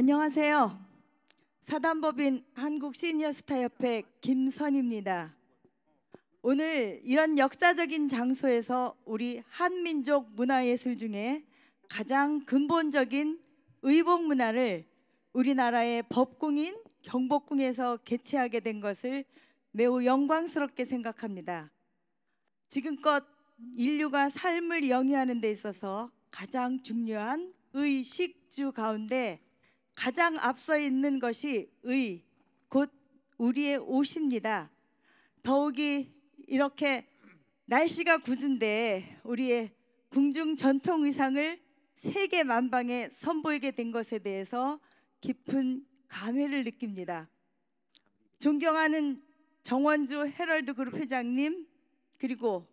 안녕하세요. 사단법인 한국 시니어 스타 협회 김선입니다. 오늘 이런 역사적인 장소에서 우리 한민족 문화예술 중에 가장 근본적인 의복 문화를 우리나라의 법궁인 경복궁에서 개최하게 된 것을 매우 영광스럽게 생각합니다. 지금껏 인류가 삶을 영위하는 데 있어서 가장 중요한 의식주 가운데 가장 앞서 있는 것이 의, 곧 우리의 옷입니다. 더욱이 이렇게 날씨가 굳은데 우리의 궁중 전통 의상을 세계 만방에 선보이게 된 것에 대해서 깊은 감회를 느낍니다. 존경하는 정원주 헤럴드 그룹 회장님 그리고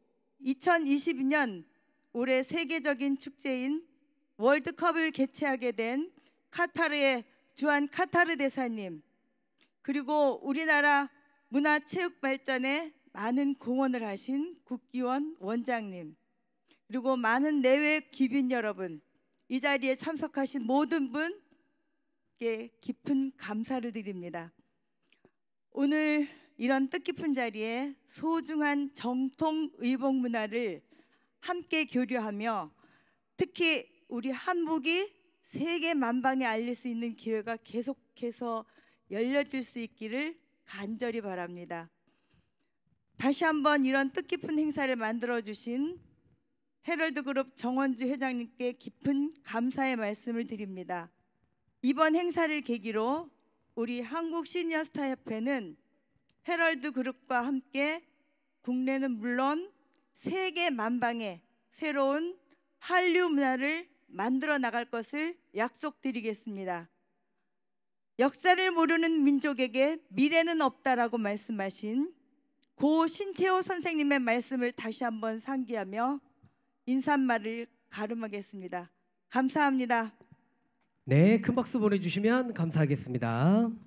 2022년 올해 세계적인 축제인 월드컵을 개최하게 된 카타르의 주한 카타르 대사님 그리고 우리나라 문화체육 발전에 많은 공헌을 하신 국기원 원장님 그리고 많은 내외 기빈 여러분 이 자리에 참석하신 모든 분께 깊은 감사를 드립니다. 오늘 이런 뜻깊은 자리에 소중한 정통 의복 문화를 함께 교류하며 특히 우리 한복이 세계 만방에 알릴 수 있는 기회가 계속해서 열려질 수 있기를 간절히 바랍니다. 다시 한번 이런 뜻깊은 행사를 만들어 주신 헤럴드 그룹 정원주 회장님께 깊은 감사의 말씀을 드립니다. 이번 행사를 계기로 우리 한국 시니어 스타 협회는 헤럴드 그룹과 함께 국내는 물론 세계 만방에 새로운 한류 문화를 만들어 나갈 것을 약속드리겠습니다. 역사를 모르는 민족에게 미래는 없다라고 말씀하신 고 신채호 선생님의 말씀을 다시 한번 상기하며 인사말을 가름하겠습니다. 감사합니다. 네, 큰 박수 보내주시면 감사하겠습니다.